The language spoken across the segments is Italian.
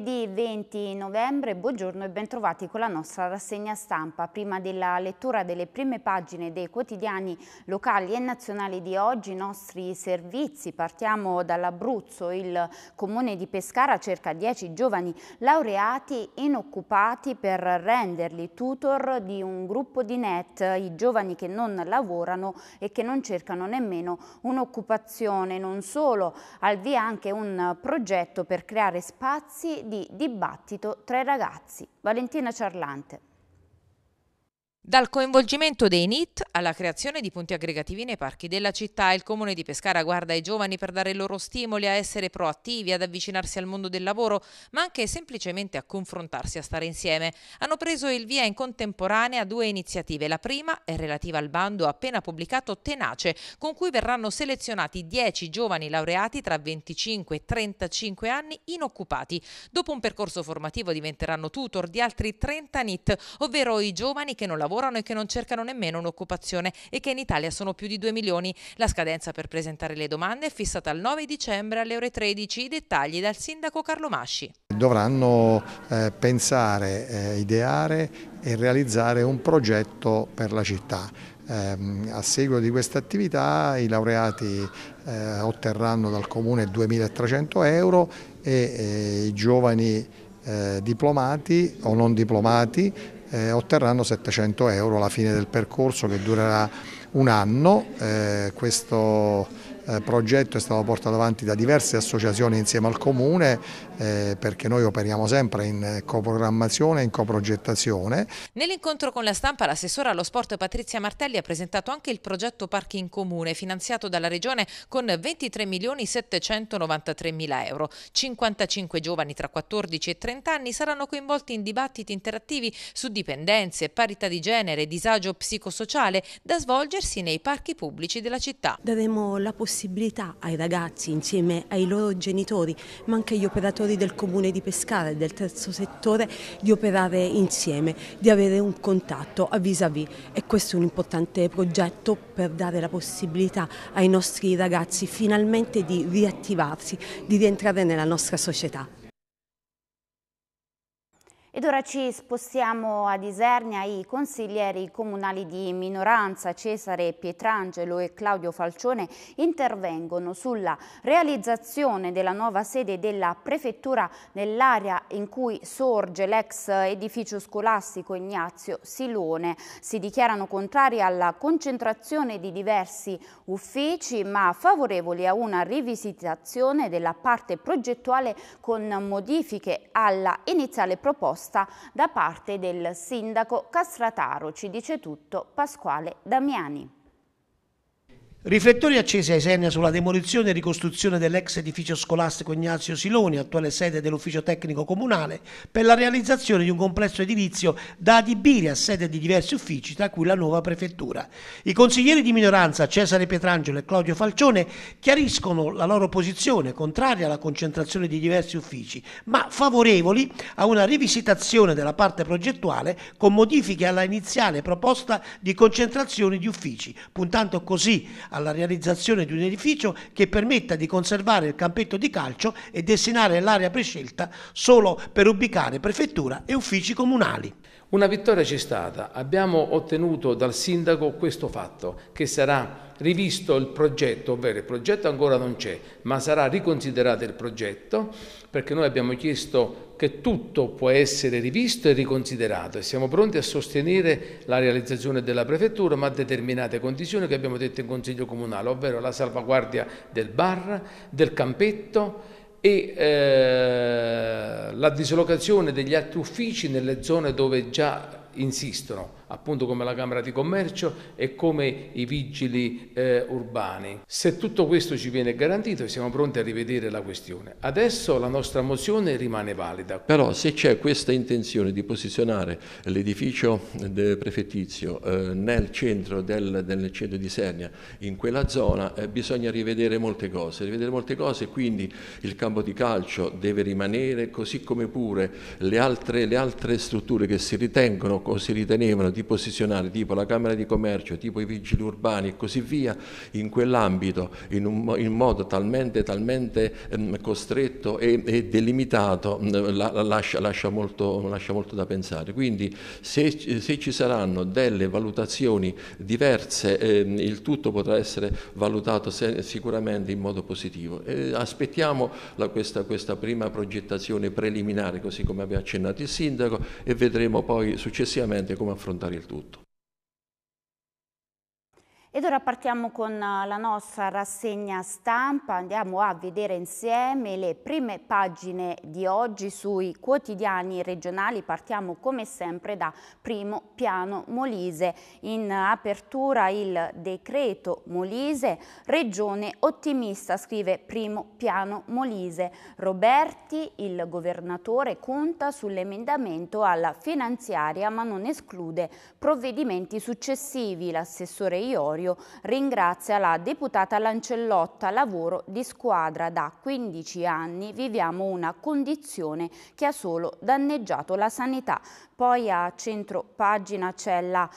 Mercoledì 20 novembre, buongiorno e bentrovati con la nostra rassegna stampa. Prima della lettura delle prime pagine dei quotidiani locali e nazionali di oggi, i nostri servizi. Partiamo dall'Abruzzo. Il comune di Pescara cerca 10 giovani laureati inoccupati per renderli tutor di un gruppo di net, i giovani che non lavorano e che non cercano nemmeno un'occupazione. Non solo, al via anche un progetto per creare spazi di dibattito tra i ragazzi. Valentina Ciarlante. Dal coinvolgimento dei NIT alla creazione di punti aggregativi nei parchi della città, il Comune di Pescara guarda ai giovani per dare loro stimoli a essere proattivi, ad avvicinarsi al mondo del lavoro, ma anche semplicemente a confrontarsi, a stare insieme. Hanno preso il via in contemporanea due iniziative. La prima è relativa al bando appena pubblicato Tenace, con cui verranno selezionati 10 giovani laureati tra 25 e 35 anni inoccupati. Dopo un percorso formativo diventeranno tutor di altri 30 NIT, ovvero i giovani che non lavorano lavorano e che non cercano nemmeno un'occupazione e che in Italia sono più di 2 milioni. La scadenza per presentare le domande è fissata al 9 dicembre alle ore 13. I dettagli dal sindaco Carlo Masci. Dovranno eh, pensare, eh, ideare e realizzare un progetto per la città. Ehm, a seguito di questa attività i laureati eh, otterranno dal comune 2.300 euro e eh, i giovani eh, diplomati o non diplomati eh, otterranno 700 euro alla fine del percorso che durerà un anno. Eh, questo eh, progetto è stato portato avanti da diverse associazioni insieme al Comune, eh, perché noi operiamo sempre in coprogrammazione e in coprogettazione. Nell'incontro con la stampa l'assessora allo sport Patrizia Martelli ha presentato anche il progetto Parchi in Comune finanziato dalla Regione con 23 milioni 793 mila euro. 55 giovani tra 14 e 30 anni saranno coinvolti in dibattiti interattivi su dipendenze, parità di genere, disagio psicosociale da svolgersi nei parchi pubblici della città. Daremo la possibilità ai ragazzi insieme ai loro genitori ma anche agli operatori amministratori del Comune di Pescara e del terzo settore di operare insieme, di avere un contatto a vis-à-vis -vis. e questo è un importante progetto per dare la possibilità ai nostri ragazzi finalmente di riattivarsi, di rientrare nella nostra società. Ed ora ci spostiamo ad Isernia. I consiglieri comunali di minoranza Cesare Pietrangelo e Claudio Falcione intervengono sulla realizzazione della nuova sede della prefettura nell'area in cui sorge l'ex edificio scolastico Ignazio Silone. Si dichiarano contrari alla concentrazione di diversi uffici ma favorevoli a una rivisitazione della parte progettuale con modifiche alla iniziale proposta proposta da parte del sindaco Castrataro, ci dice tutto Pasquale Damiani. Riflettori accesi a Senia sulla demolizione e ricostruzione dell'ex edificio scolastico Ignazio Siloni, attuale sede dell'ufficio tecnico comunale, per la realizzazione di un complesso edilizio da adibire a sede di diversi uffici, tra cui la nuova prefettura. I consiglieri di minoranza Cesare Pietrangelo e Claudio Falcione chiariscono la loro posizione contraria alla concentrazione di diversi uffici, ma favorevoli a una rivisitazione della parte progettuale con modifiche alla iniziale proposta di concentrazione di uffici, puntando così alla realizzazione di un edificio che permetta di conservare il campetto di calcio e destinare l'area prescelta solo per ubicare prefettura e uffici comunali. Una vittoria c'è stata, abbiamo ottenuto dal sindaco questo fatto, che sarà rivisto il progetto, ovvero il progetto ancora non c'è, ma sarà riconsiderato il progetto, perché noi abbiamo chiesto che tutto può essere rivisto e riconsiderato e siamo pronti a sostenere la realizzazione della prefettura, ma a determinate condizioni che abbiamo detto in Consiglio Comunale, ovvero la salvaguardia del bar, del campetto, e eh, la dislocazione degli altri uffici nelle zone dove già insistono appunto come la Camera di Commercio e come i vigili eh, urbani. Se tutto questo ci viene garantito siamo pronti a rivedere la questione. Adesso la nostra mozione rimane valida. Però se c'è questa intenzione di posizionare l'edificio prefettizio eh, nel centro del, del, centro di Sernia, in quella zona, eh, bisogna rivedere molte cose, rivedere molte cose, quindi il campo di calcio deve rimanere così come pure le altre, le altre strutture che si ritengono o si ritenevano di di posizionare, tipo la Camera di Commercio, tipo i vigili urbani e così via, in quell'ambito, in un in modo talmente, talmente ehm, costretto e, e delimitato, mm, la, la lascia, lascia, molto, lascia, molto, da pensare. Quindi se, se ci saranno delle valutazioni diverse, ehm, il tutto potrà essere valutato se, sicuramente in modo positivo. Eh, aspettiamo la, questa, questa prima progettazione preliminare, così come aveva accennato il Sindaco, e vedremo poi successivamente come affrontare il tutto. Ed ora partiamo con eh, la nostra rassegna stampa, andiamo a vedere insieme le prime pagine di oggi sui quotidiani regionali, partiamo come sempre da primo piano Molise. In apertura il decreto Molise, regione ottimista, scrive primo piano Molise. Roberti, il governatore, conta sull'emendamento alla finanziaria ma non esclude provvedimenti successivi. L'assessore Ioli territorio. Ringrazia la deputata Lancellotta, lavoro di squadra. Da 15 anni viviamo una condizione che ha solo danneggiato la sanità. Poi a centro pagina c'è la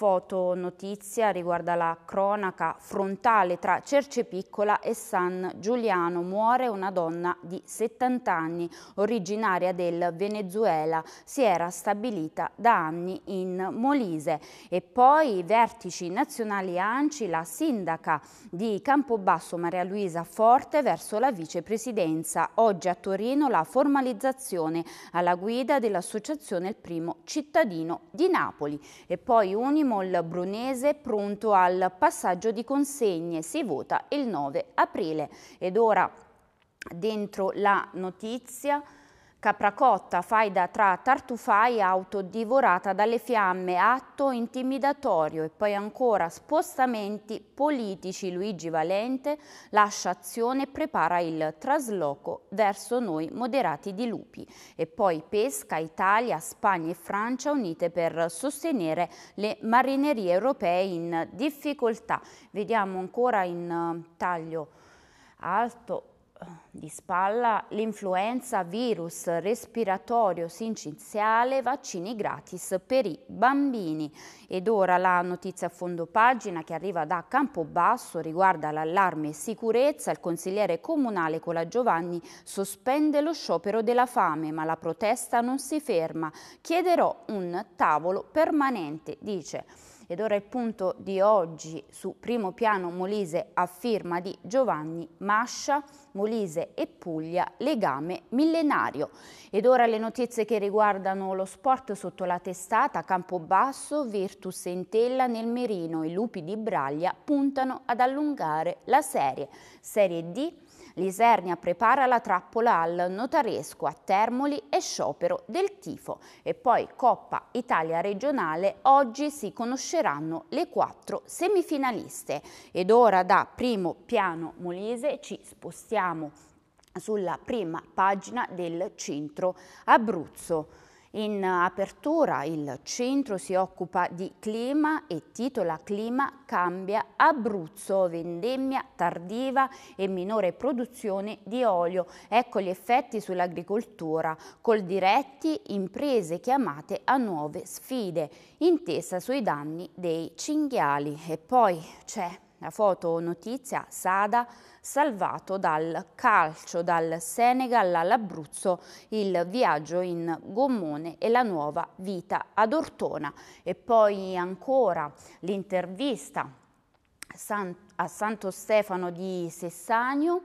foto notizia riguarda la cronaca frontale tra Cercepiccola e San Giuliano. Muore una donna di 70 anni, originaria del Venezuela. Si era stabilita da anni in Molise. E poi i vertici nazionali ANCI, la sindaca di Campobasso Maria Luisa Forte verso la vicepresidenza. Oggi a Torino la formalizzazione alla guida dell'associazione Il Primo Cittadino di Napoli. E poi Unimo Endemol Brunese pronto al passaggio di consegne. Si vota il 9 aprile. Ed ora dentro la notizia Capracotta, faida tra tartufai, auto divorata dalle fiamme, atto intimidatorio e poi ancora spostamenti politici. Luigi Valente lascia azione e prepara il trasloco verso noi moderati di lupi. E poi pesca, Italia, Spagna e Francia unite per sostenere le marinerie europee in difficoltà. Vediamo ancora in eh, taglio alto di spalla l'influenza virus respiratorio sincinziale vaccini gratis per i bambini. Ed ora la notizia a fondo pagina che arriva da Campobasso riguarda l'allarme sicurezza. Il consigliere comunale Cola Giovanni sospende lo sciopero della fame, ma la protesta non si ferma. Chiederò un tavolo permanente, dice. Ed ora il punto di oggi su primo piano Molise a firma di Giovanni Mascia, Molise e Puglia, legame millenario. Ed ora le notizie che riguardano lo sport sotto la testata Campobasso, Virtus Sentella nel Merino, i lupi di Braglia puntano ad allungare la serie. Serie D L'Isernia prepara la trappola al notaresco a Termoli e sciopero del tifo. E poi Coppa Italia regionale, oggi si conosceranno le quattro semifinaliste. Ed ora da primo piano Molise ci spostiamo sulla prima pagina del centro Abruzzo. In apertura il centro si occupa di clima e titola Clima cambia Abruzzo, vendemmia tardiva e minore produzione di olio. Ecco gli effetti sull'agricoltura, col diretti imprese chiamate a nuove sfide, intesa sui danni dei cinghiali. E poi c'è la foto notizia Sada salvato dal calcio, dal Senegal all'Abruzzo, il viaggio in gommone e la nuova vita ad Ortona. E poi ancora l'intervista a Santo Stefano di Sessanio,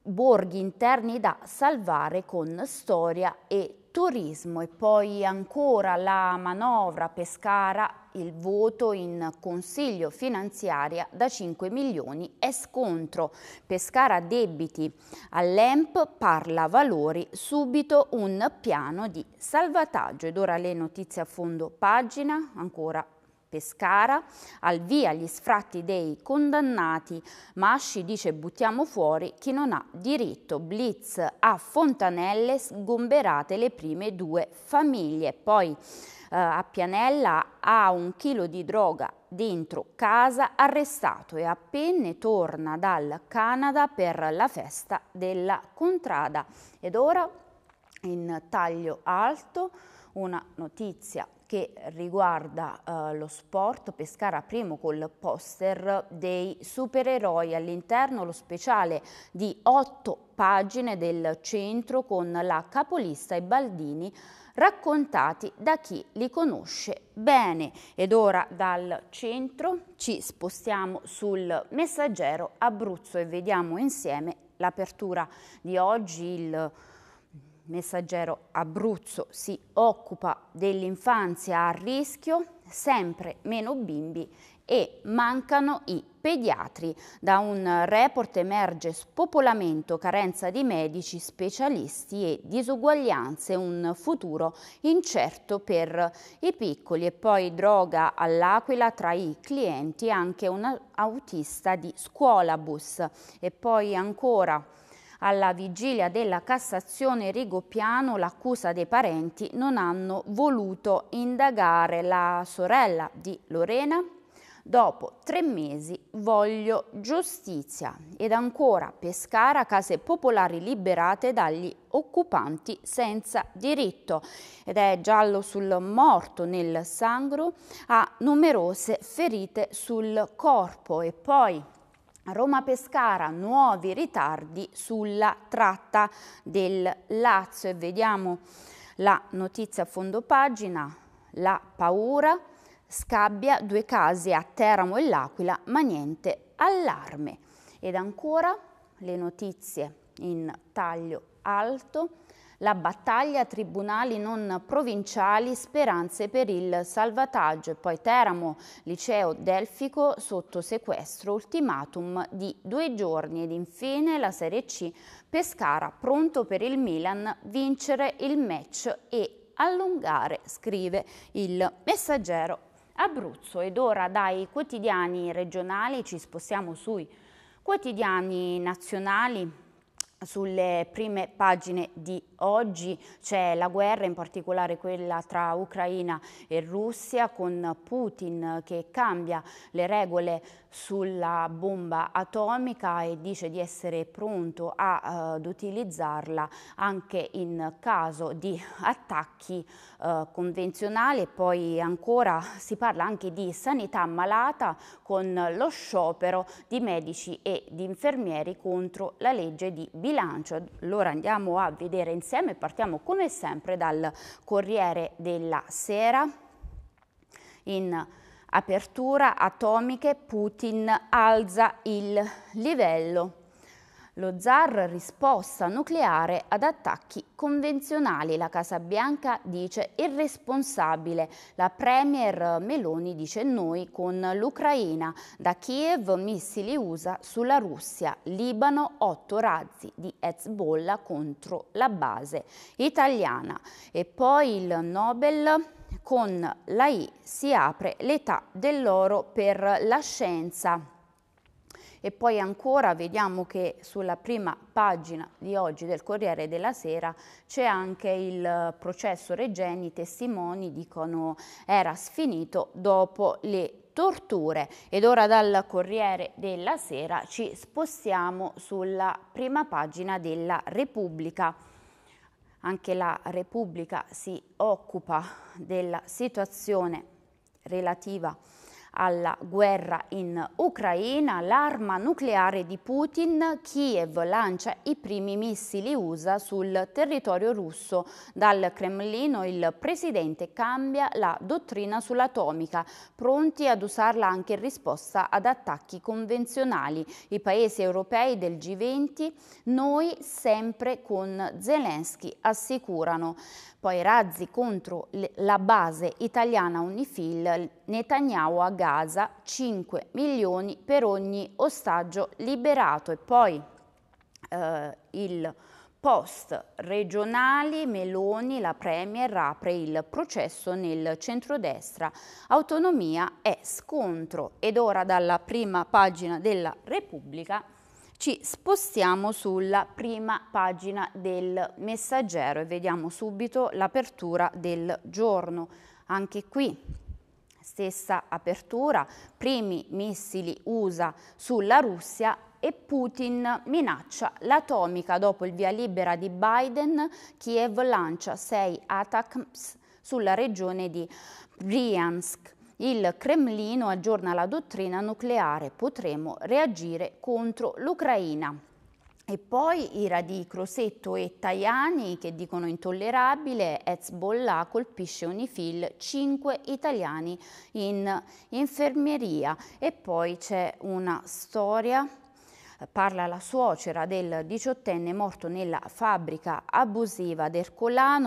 borghi interni da salvare con storia e turismo e poi ancora la manovra Pescara, il voto in consiglio finanziaria da 5 milioni è scontro. Pescara debiti all'EMP parla valori, subito un piano di salvataggio. Ed ora le notizie a fondo pagina, ancora Pescara, al via gli sfratti dei condannati, Masci dice buttiamo fuori chi non ha diritto, blitz a Fontanelle, sgomberate le prime due famiglie, poi Uh, a Pianella ha un chilo di droga dentro casa, arrestato e appena torna dal Canada per la festa della contrada. Ed ora in taglio alto una notizia che riguarda eh, lo sport Pescara Primo col poster dei supereroi all'interno, lo speciale di otto pagine del centro con la capolista e Baldini raccontati da chi li conosce bene. Ed ora dal centro ci spostiamo sul messaggero Abruzzo e vediamo insieme l'apertura di oggi, il Messaggero Abruzzo si occupa dell'infanzia a rischio, sempre meno bimbi e mancano i pediatri. Da un report emerge spopolamento, carenza di medici, specialisti e disuguaglianze, un futuro incerto per i piccoli e poi droga all'Aquila tra i clienti anche un autista di scuolabus e poi ancora alla vigilia della Cassazione Rigopiano l'accusa dei parenti non hanno voluto indagare la sorella di Lorena Dopo tre mesi voglio giustizia. Ed ancora Pescara, case popolari liberate dagli occupanti senza diritto. Ed è giallo sul morto nel sangro, ha numerose ferite sul corpo. E poi Roma-Pescara, nuovi ritardi sulla tratta del Lazio e vediamo la notizia a fondo pagina, la paura, scabbia due casi a Teramo e L'Aquila, ma niente allarme. Ed ancora le notizie in taglio alto, la battaglia, tribunali non provinciali, speranze per il salvataggio e poi Teramo, liceo delfico sotto sequestro, ultimatum di due giorni ed infine la Serie C, Pescara pronto per il Milan, vincere il match e allungare, scrive il messaggero Abruzzo ed ora dai quotidiani regionali ci spostiamo sui quotidiani nazionali sulle prime pagine di Oggi c'è la guerra, in particolare quella tra Ucraina e Russia, con Putin che cambia le regole sulla bomba atomica e dice di essere pronto a, eh, ad utilizzarla anche in caso di attacchi uh, convenzionali. Poi ancora si parla anche di sanità malata con lo sciopero di medici e di infermieri contro la legge di bilancio. Allora andiamo a vedere insieme insieme. Partiamo come sempre dal Corriere della Sera in apertura atomiche Putin alza il livello lo zar risposta nucleare ad attacchi convenzionali. La Casa Bianca dice irresponsabile. La Premier Meloni dice noi con l'Ucraina. Da Kiev missili USA sulla Russia. Libano 8 razzi di Hezbollah contro la base italiana. E poi il Nobel con l'AI si apre l'età dell'oro per la scienza. E poi ancora vediamo che sulla prima pagina di oggi del Corriere della Sera c'è anche il processo Regeni, i testimoni dicono era sfinito dopo le torture. Ed ora dal Corriere della Sera ci spostiamo sulla prima pagina della Repubblica. Anche la Repubblica si occupa della situazione relativa a alla guerra in Ucraina, l'arma nucleare di Putin, Kiev lancia i primi missili USA sul territorio russo. Dal Cremlino il presidente cambia la dottrina sull'atomica, pronti ad usarla anche in risposta ad attacchi convenzionali. I paesi europei del G20, noi sempre con Zelensky, assicurano. Poi razzi contro la base italiana Unifil, Netanyahu a Gaza 5 milioni per ogni ostaggio liberato e poi eh, il post regionali Meloni, la Premier, apre il processo nel centrodestra. Autonomia è scontro ed ora dalla prima pagina della Repubblica ci spostiamo sulla prima pagina del messaggero e vediamo subito l'apertura del giorno. Anche qui Stessa apertura, primi missili USA sulla Russia e Putin minaccia l'atomica dopo il via libera di Biden, Kiev lancia sei attacks sulla regione di Bryansk. Il Cremlino aggiorna la dottrina nucleare, potremo reagire contro l'Ucraina. E poi Ira di Crosetto e Tajani che dicono intollerabile, Hezbollah colpisce Unifil, 5 italiani in infermeria. E poi c'è una storia Parla la suocera del diciottenne morto nella fabbrica abusiva ad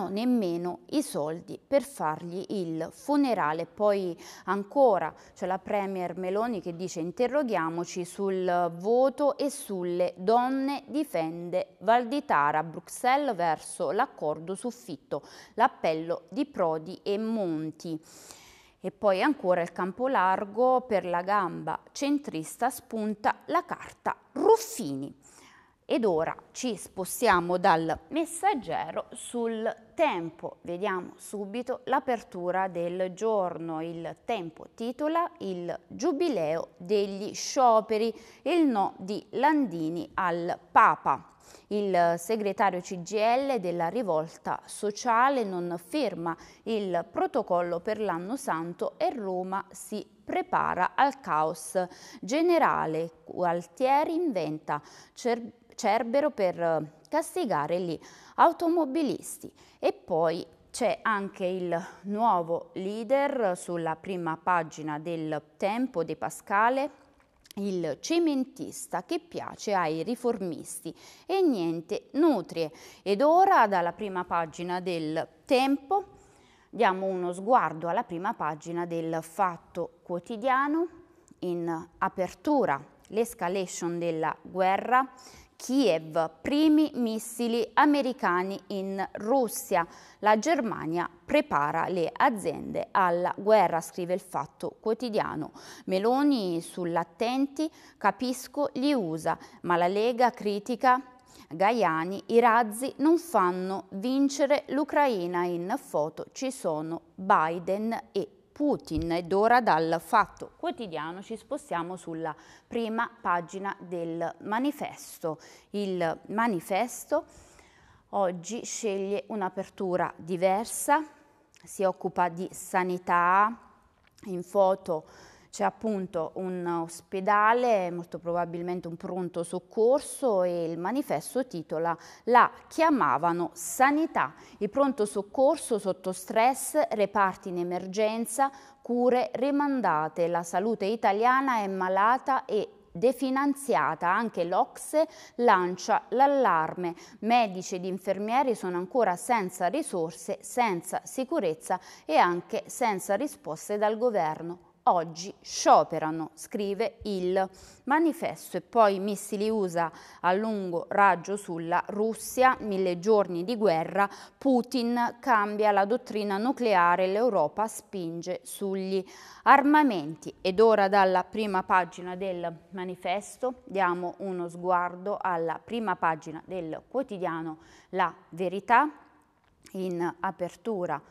nemmeno i soldi per fargli il funerale. Poi ancora c'è la Premier Meloni che dice interroghiamoci sul voto e sulle donne difende Valditara, Bruxelles verso l'accordo su fitto, l'appello di Prodi e Monti. E poi ancora il campo largo per la gamba centrista spunta la carta Ruffini. Ed ora ci spostiamo dal messaggero sul tempo. Vediamo subito l'apertura del giorno. Il tempo titola il giubileo degli scioperi, il no di Landini al Papa. Il segretario CGL della rivolta sociale non ferma il protocollo per l'anno santo e Roma si prepara al caos generale. Gualtieri inventa cer Cerbero per castigare gli automobilisti e poi c'è anche il nuovo leader sulla prima pagina del Tempo De Pascale il cementista che piace ai riformisti e niente nutrie. Ed ora dalla prima pagina del Tempo diamo uno sguardo alla prima pagina del Fatto Quotidiano in apertura l'escalation della guerra Kiev, primi missili americani in Russia. La Germania prepara le aziende alla guerra, scrive il Fatto Quotidiano. Meloni sull'attenti, capisco gli USA, ma la Lega critica Gaiani, i razzi non fanno vincere l'Ucraina, in foto ci sono Biden e Putin ed ora dal Fatto Quotidiano ci spostiamo sulla prima pagina del manifesto. Il manifesto oggi sceglie un'apertura diversa, si occupa di sanità, in foto c'è appunto un ospedale, molto probabilmente un pronto soccorso e il manifesto titola La chiamavano sanità, il pronto soccorso sotto stress, reparti in emergenza, cure rimandate, la salute italiana è malata e definanziata. Anche l'Ocse lancia l'allarme. Medici ed infermieri sono ancora senza risorse, senza sicurezza e anche senza risposte dal governo oggi scioperano, scrive il manifesto e poi missili USA a lungo raggio sulla Russia, mille giorni di guerra, Putin cambia la dottrina nucleare, l'Europa spinge sugli armamenti ed ora dalla prima pagina del manifesto diamo uno sguardo alla prima pagina del quotidiano La Verità in apertura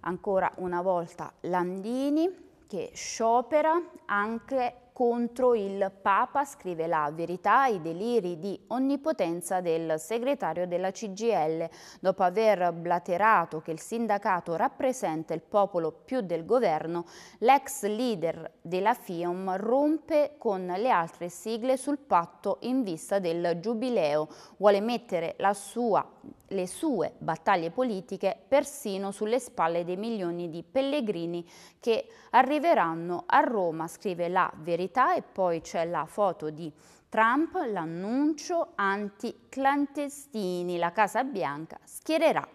ancora una volta Landini che sciopera anche contro il Papa, scrive la verità, i deliri di onnipotenza del segretario della CGL, dopo aver blaterato che il sindacato rappresenta il popolo più del governo, l'ex leader della FIOM rompe con le altre sigle sul patto in vista del giubileo, vuole mettere la sua le sue battaglie politiche persino sulle spalle dei milioni di pellegrini che arriveranno a Roma, scrive la verità e poi c'è la foto di Trump, l'annuncio anti-clandestini, la Casa Bianca schiererà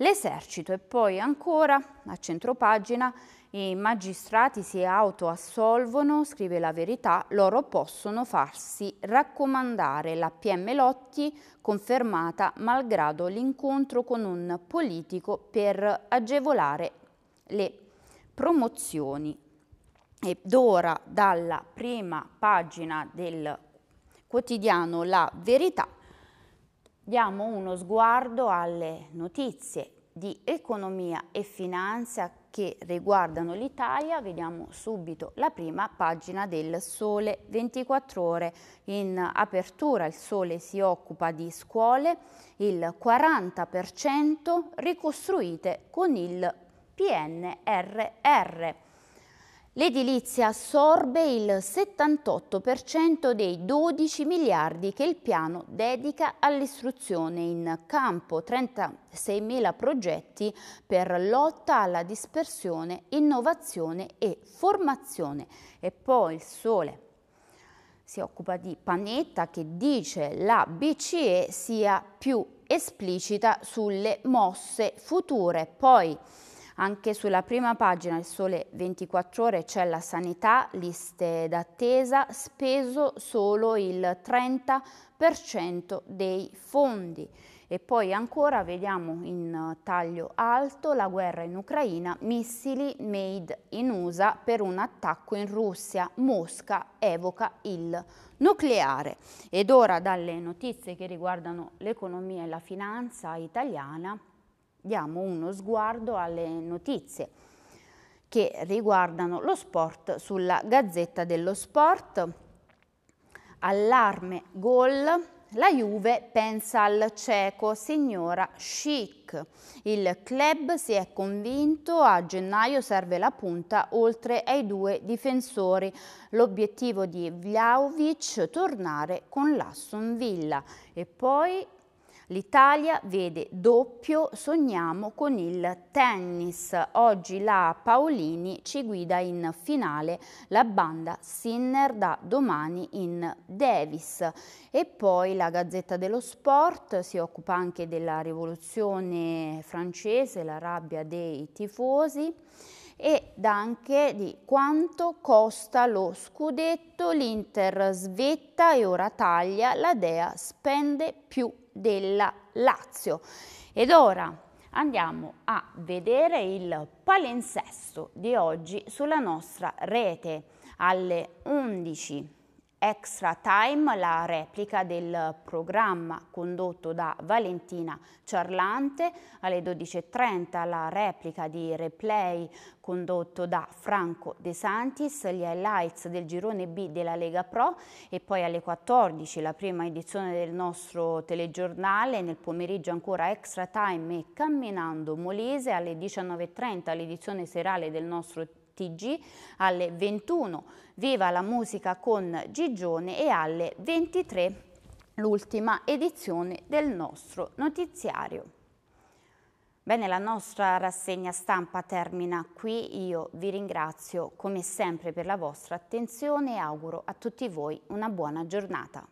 l'esercito e poi ancora a centropagina i magistrati si autoassolvono, scrive la verità, loro possono farsi raccomandare la PM Lotti confermata malgrado l'incontro con un politico per agevolare le promozioni. Ed ora dalla prima pagina del quotidiano La Verità diamo uno sguardo alle notizie di economia e finanza che riguardano l'Italia, vediamo subito la prima pagina del Sole 24 ore. In apertura il Sole si occupa di scuole, il 40% ricostruite con il PNRR. L'edilizia assorbe il 78% dei 12 miliardi che il piano dedica all'istruzione in campo, 36 mila progetti per lotta alla dispersione, innovazione e formazione. E poi il sole si occupa di Panetta che dice la BCE sia più esplicita sulle mosse future. Poi anche sulla prima pagina il sole 24 ore c'è la sanità, liste d'attesa, speso solo il 30% dei fondi. E poi ancora vediamo in taglio alto la guerra in Ucraina, missili made in USA per un attacco in Russia. Mosca evoca il nucleare. Ed ora dalle notizie che riguardano l'economia e la finanza italiana diamo uno sguardo alle notizie che riguardano lo sport sulla Gazzetta dello Sport. Allarme, gol, la Juve pensa al cieco, signora Schick. Il club si è convinto, a gennaio serve la punta oltre ai due difensori. L'obiettivo di Vlaovic tornare con l'Asson Villa. E poi L'Italia vede doppio, sogniamo con il tennis. Oggi la Paolini ci guida in finale la banda Sinner da domani in Davis. E poi la Gazzetta dello Sport si occupa anche della rivoluzione francese, la rabbia dei tifosi e anche di quanto costa lo scudetto, l'Inter svetta e ora taglia, la Dea spende più della Lazio. Ed ora andiamo a vedere il palinsesto di oggi sulla nostra rete alle 11. Extra Time, la replica del programma condotto da Valentina Ciarlante, alle 12.30 la replica di replay condotto da Franco De Santis, gli highlights del girone B della Lega Pro e poi alle 14 la prima edizione del nostro telegiornale, nel pomeriggio ancora Extra Time e Camminando Molise, alle 19.30 l'edizione serale del nostro telegiornale TG alle 21 Viva la musica con Gigione e alle 23 l'ultima edizione del nostro notiziario. Bene, la nostra rassegna stampa termina qui. Io vi ringrazio come sempre per la vostra attenzione e auguro a tutti voi una buona giornata.